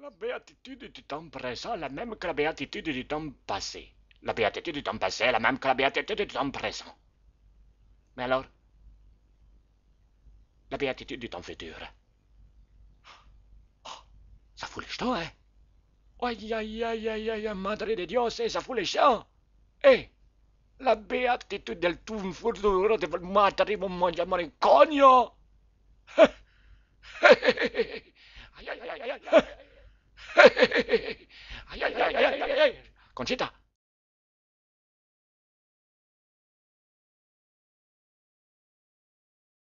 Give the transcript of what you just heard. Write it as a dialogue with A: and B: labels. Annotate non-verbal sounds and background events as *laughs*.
A: La béatitude du temps présent est la même que la béatitude du temps passé. La béatitude du temps passé est la même que la béatitude
B: du temps présent. Mais alors, la béatitude
C: du temps futur. Oh, ça fout les jetons, hein Aïe, aïe, aïe, aïe, aïe, madre de Dios, ça fout les jetons Eh La béatitude del tuo futuro del matrimonio
D: Aïe, aïe, Aïe, aïe, aïe, aïe, aïe
E: *laughs* Conchita,